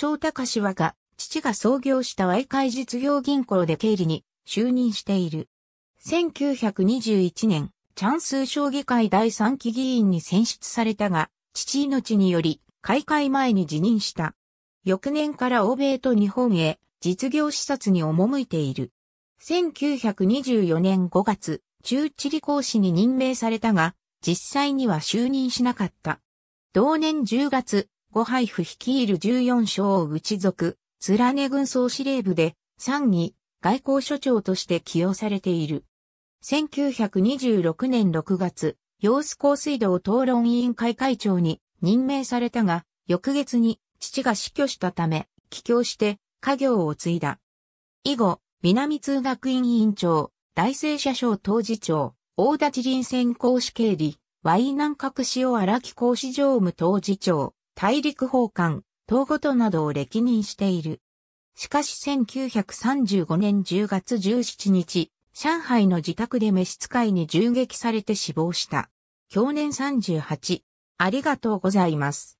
長高氏はが、父が創業した Y 海実業銀行で経理に就任している。1921年、チャンス将棋会第3期議員に選出されたが、父命により、開会前に辞任した。翌年から欧米と日本へ実業視察に赴いている。1924年5月、中地理講師に任命されたが、実際には就任しなかった。同年10月、ご配布率いる14将を内族、貫ね軍総司令部で、3位、外交所長として起用されている。1926年6月、洋子高水道討論委員会会長に任命されたが、翌月に父が死去したため、帰郷して家業を継いだ。以後、南通学院委員長、大聖社省当事長、大立林選公使経理、ワイ南閣市を荒木講使常務当事長、大陸奉還、東ごなどを歴任している。しかし1935年10月17日、上海の自宅で召使いに銃撃されて死亡した。去年38。ありがとうございます。